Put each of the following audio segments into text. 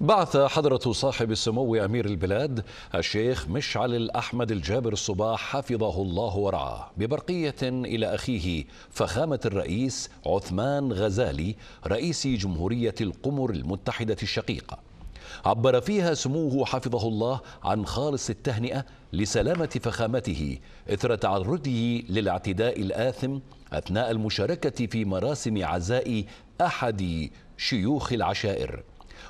بعث حضرة صاحب السمو أمير البلاد الشيخ مشعل الأحمد الجابر الصباح حفظه الله ورعاه ببرقية إلى أخيه فخامة الرئيس عثمان غزالي رئيس جمهورية القمر المتحدة الشقيقة عبر فيها سموه حفظه الله عن خالص التهنئة لسلامة فخامته إثر تعرضه للاعتداء الآثم أثناء المشاركة في مراسم عزاء أحد شيوخ العشائر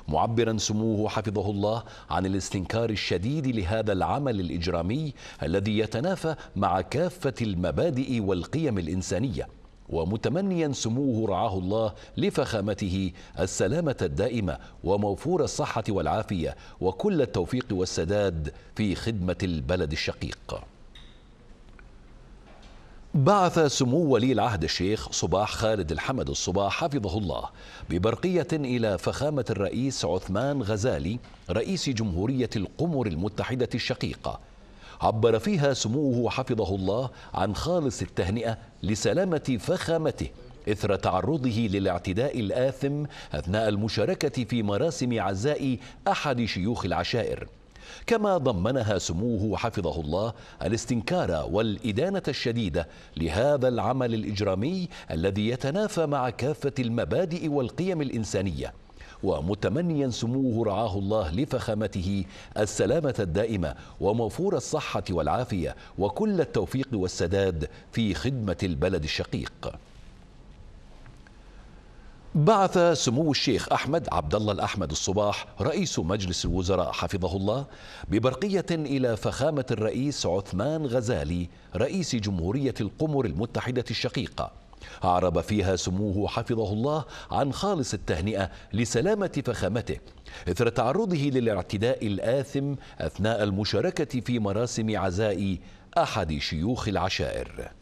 معبرا سموه حفظه الله عن الاستنكار الشديد لهذا العمل الاجرامي الذي يتنافى مع كافه المبادئ والقيم الانسانيه ومتمنيا سموه رعاه الله لفخامته السلامه الدائمه وموفور الصحه والعافيه وكل التوفيق والسداد في خدمه البلد الشقيق بعث سمو ولي العهد الشيخ صباح خالد الحمد الصباح حفظه الله ببرقية إلى فخامة الرئيس عثمان غزالي رئيس جمهورية القمر المتحدة الشقيقة عبر فيها سموه حفظه الله عن خالص التهنئة لسلامة فخامته إثر تعرضه للاعتداء الآثم أثناء المشاركة في مراسم عزاء أحد شيوخ العشائر كما ضمنها سموه حفظه الله الاستنكار والإدانة الشديدة لهذا العمل الإجرامي الذي يتنافى مع كافة المبادئ والقيم الإنسانية ومتمنيا سموه رعاه الله لفخامته السلامة الدائمة وموفور الصحة والعافية وكل التوفيق والسداد في خدمة البلد الشقيق بعث سمو الشيخ أحمد عبد الله الأحمد الصباح رئيس مجلس الوزراء حفظه الله ببرقية إلى فخامة الرئيس عثمان غزالي رئيس جمهورية القمر المتحدة الشقيقة أعرب فيها سموه حفظه الله عن خالص التهنئة لسلامة فخامته إثر تعرضه للاعتداء الآثم أثناء المشاركة في مراسم عزاء أحد شيوخ العشائر